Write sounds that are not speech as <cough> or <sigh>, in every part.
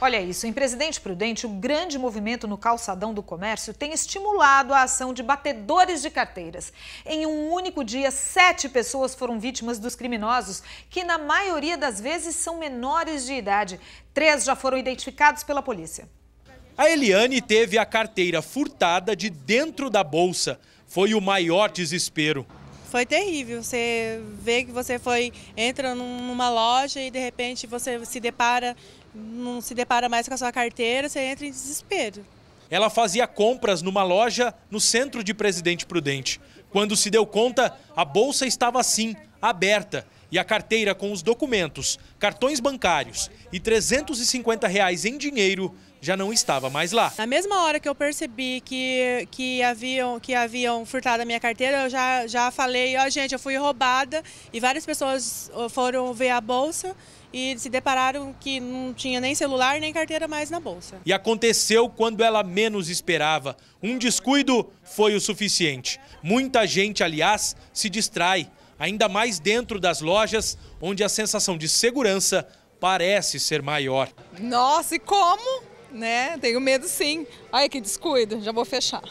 Olha isso, em Presidente Prudente, o grande movimento no calçadão do comércio tem estimulado a ação de batedores de carteiras. Em um único dia, sete pessoas foram vítimas dos criminosos, que na maioria das vezes são menores de idade. Três já foram identificados pela polícia. A Eliane teve a carteira furtada de dentro da bolsa. Foi o maior desespero. Foi terrível. Você vê que você foi entra numa loja e de repente você se depara não se depara mais com a sua carteira, você entra em desespero. Ela fazia compras numa loja no centro de Presidente Prudente. Quando se deu conta, a bolsa estava assim, aberta e a carteira com os documentos, cartões bancários e 350 reais em dinheiro já não estava mais lá. Na mesma hora que eu percebi que, que, haviam, que haviam furtado a minha carteira, eu já, já falei, ó oh, gente, eu fui roubada e várias pessoas foram ver a bolsa e se depararam que não tinha nem celular nem carteira mais na bolsa. E aconteceu quando ela menos esperava. Um descuido foi o suficiente. Muita gente, aliás, se distrai ainda mais dentro das lojas, onde a sensação de segurança parece ser maior. Nossa, e como? Né? Tenho medo sim. Ai, que descuido, já vou fechar.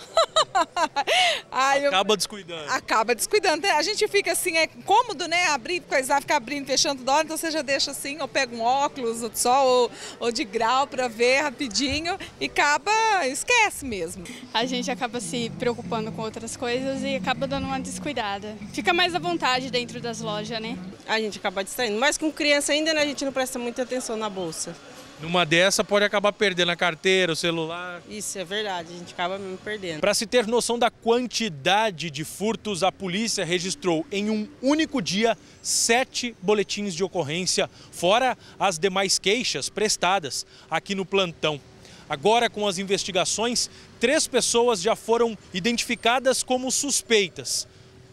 <laughs> Acaba descuidando. Acaba descuidando. A gente fica assim, é cômodo, né? Abrir, coisar, ficar abrindo, fechando toda hora, então você já deixa assim, ou pega um óculos ou de sol ou, ou de grau para ver rapidinho e acaba, esquece mesmo. A gente acaba se preocupando com outras coisas e acaba dando uma descuidada. Fica mais à vontade dentro das lojas, né? A gente acaba distraindo, mas com criança ainda né, a gente não presta muita atenção na bolsa. Numa dessa pode acabar perdendo a carteira, o celular. Isso é verdade, a gente acaba mesmo perdendo. Para se ter noção da quantidade de furtos, a polícia registrou em um único dia sete boletins de ocorrência, fora as demais queixas prestadas aqui no plantão. Agora, com as investigações, três pessoas já foram identificadas como suspeitas,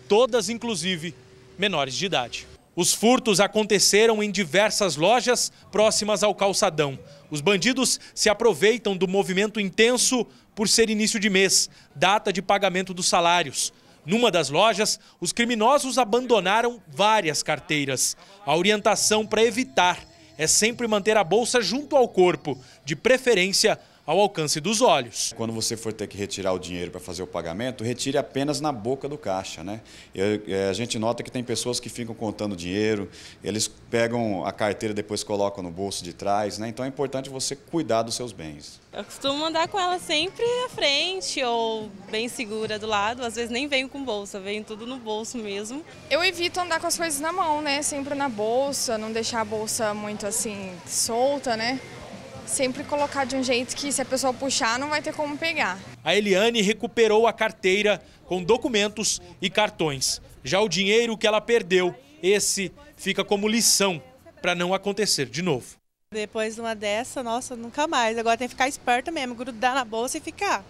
todas inclusive menores de idade. Os furtos aconteceram em diversas lojas próximas ao calçadão. Os bandidos se aproveitam do movimento intenso por ser início de mês, data de pagamento dos salários. Numa das lojas, os criminosos abandonaram várias carteiras. A orientação para evitar é sempre manter a bolsa junto ao corpo, de preferência ao alcance dos olhos. Quando você for ter que retirar o dinheiro para fazer o pagamento, retire apenas na boca do caixa. Né? É, a gente nota que tem pessoas que ficam contando dinheiro, eles pegam a carteira depois colocam no bolso de trás, né? então é importante você cuidar dos seus bens. Eu costumo andar com ela sempre à frente ou bem segura do lado, às vezes nem venho com bolsa, venho tudo no bolso mesmo. Eu evito andar com as coisas na mão, né? Sempre na bolsa, não deixar a bolsa muito assim solta, né? sempre colocar de um jeito que se a pessoa puxar não vai ter como pegar. A Eliane recuperou a carteira com documentos e cartões. Já o dinheiro que ela perdeu, esse fica como lição para não acontecer de novo. Depois de uma dessa, nossa, nunca mais. Agora tem que ficar esperto mesmo, grudar na bolsa e ficar.